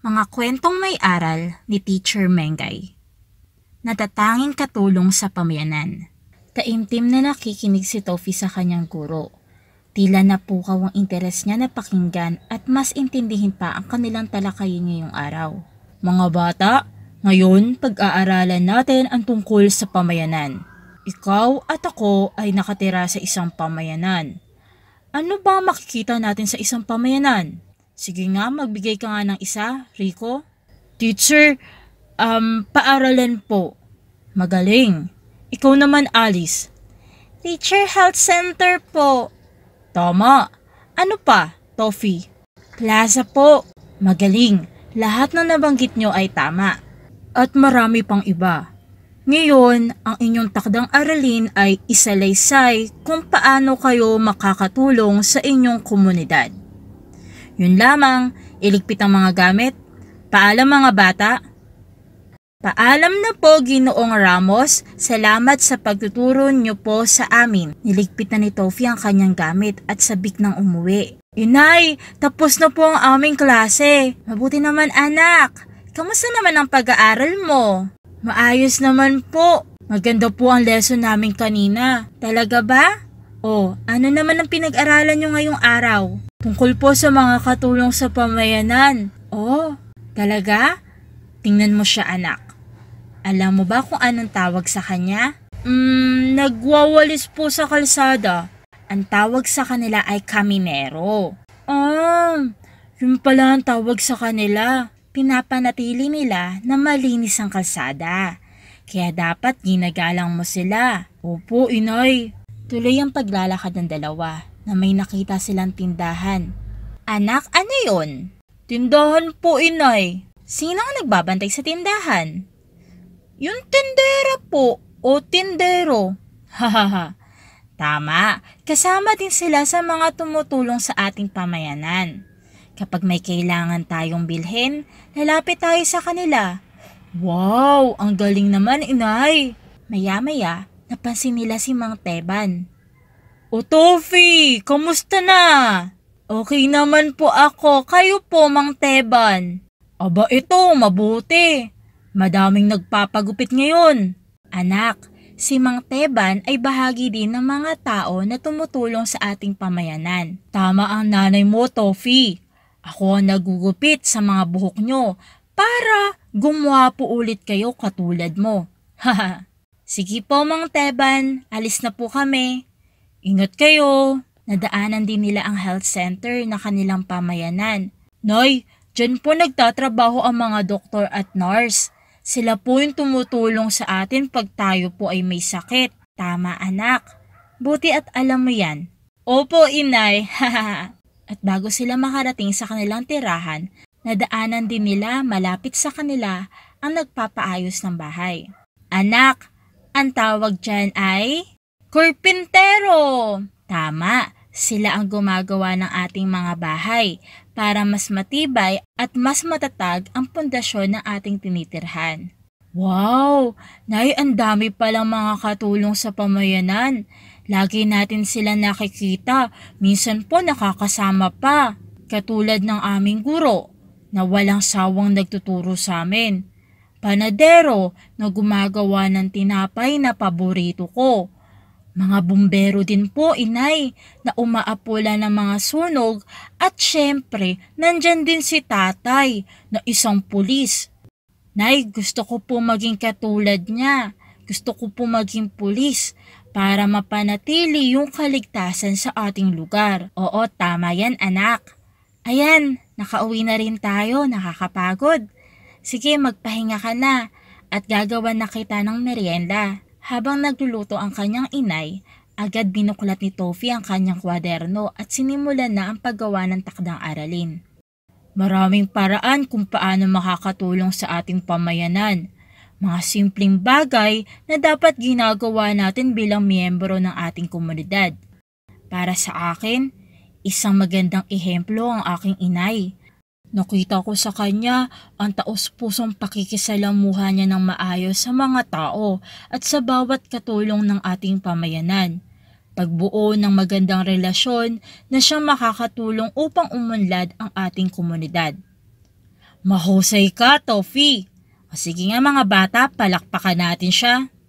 Mga kwentong may aral ni Teacher Mengay. Natatanging katulong sa pamayanan. Taimtim na nakikinig si Tofi sa kanyang guro. Tila napukaw ang interes niya na pakinggan at mas intindihin pa ang kanilang talakayin ngayong araw. Mga bata, ngayon pag-aaralan natin ang tungkol sa pamayanan. Ikaw at ako ay nakatira sa isang pamayanan. Ano ba makikita natin sa isang pamayanan? Sige nga, magbigay ka nga ng isa, Rico. Teacher, um, paaralan po. Magaling. Ikaw naman, Alice. Teacher Health Center po. Tama. Ano pa, Toffee? Plaza po. Magaling. Lahat na nabanggit nyo ay tama. At marami pang iba. Ngayon, ang inyong takdang aralin ay isalaysay kung paano kayo makakatulong sa inyong komunidad. Yun lamang, iligpit ang mga gamit. Paalam mga bata. Paalam na po Ginoong Ramos, salamat sa pagtuturo niyo po sa amin. Niligpit na ni Tofi ang kanyang gamit at sabik ng umuwi. Inay, tapos na po ang aming klase. Mabuti naman anak. Kamusta naman ang pag-aaral mo? Maayos naman po. Maganda po ang lesson namin kanina. Talaga ba? O, oh, ano naman ang pinag-aralan nyo ngayong araw? Tungkol po sa mga katulong sa pamayanan. Oh, talaga? Tingnan mo siya anak. Alam mo ba kung anong tawag sa kanya? Mm, nagwawalis po sa kalsada. Ang tawag sa kanila ay kaminero. Ah, oh, yun pala ang tawag sa kanila. Pinapanatili nila na malinis ang kalsada. Kaya dapat ginagalang mo sila. Opo, inay. Tuloy ang paglalakad ng dalawa na may nakita silang tindahan. Anak, ano yon? Tindahan po, inay. Sino ang nagbabantay sa tindahan? Yung tindera po o tindero. Hahaha. Tama, kasama din sila sa mga tumutulong sa ating pamayanan. Kapag may kailangan tayong bilhin, lalapit tayo sa kanila. Wow, ang galing naman inay! Maya-maya, napansin nila si Mang Teban. O Tofi, kamusta na? Okay naman po ako, kayo po Mang Teban. Aba ito, mabuti. Madaming nagpapagupit ngayon. Anak, si Mang Teban ay bahagi din ng mga tao na tumutulong sa ating pamayanan. Tama ang nanay mo, Tofi. Ako ang nagugupit sa mga buhok nyo para gumawa po ulit kayo katulad mo. Haha. Sige po, Mang Teban, alis na po kami. Ingat kayo! Nadaanan din nila ang health center na kanilang pamayanan. Noy, dyan po nagtatrabaho ang mga doktor at nurse. Sila po yung tumutulong sa atin pag tayo po ay may sakit. Tama anak. Buti at alam mo yan. Opo, inay. at bago sila makarating sa kanilang tirahan, nadaanan din nila malapit sa kanila ang nagpapaayos ng bahay. Anak, ang tawag dyan ay Kurpintero! Tama, sila ang gumagawa ng ating mga bahay para mas matibay at mas matatag ang pundasyon ng ating tinitirhan. Wow! Nay, ang dami palang mga katulong sa pamayanan. Lagi natin sila nakikita, minsan po nakakasama pa. Katulad ng aming guro, na walang sawang nagtuturo sa amin. Panadero na gumagawa ng tinapay na paborito ko mga bumbero din po, inay, na umaapula ng mga sunog at syempre, nandyan din si tatay na isang pulis. Nay, gusto ko po maging katulad niya. Gusto ko po maging pulis para mapanatili yung kaligtasan sa ating lugar. Oo, tama yan anak. Ayan, nakauwi na rin tayo, nakakapagod. Sige, magpahinga ka na at gagawa na kita ng merienda. Habang nagluluto ang kanyang inay, agad binuklat ni Tofi ang kanyang kwaderno at sinimulan na ang paggawa ng takdang aralin. Maraming paraan kung paano makakatulong sa ating pamayanan. Mga simpleng bagay na dapat ginagawa natin bilang miyembro ng ating komunidad. Para sa akin, isang magandang ehemplo ang aking inay Nakita ko sa kanya ang taos-pusong pakikisalamuha niya ng maayos sa mga tao at sa bawat katulong ng ating pamayanan. Pagbuo ng magandang relasyon na siyang makakatulong upang umunlad ang ating komunidad. Mahusay ka, Tofi! O sige nga mga bata, palakpakan natin siya.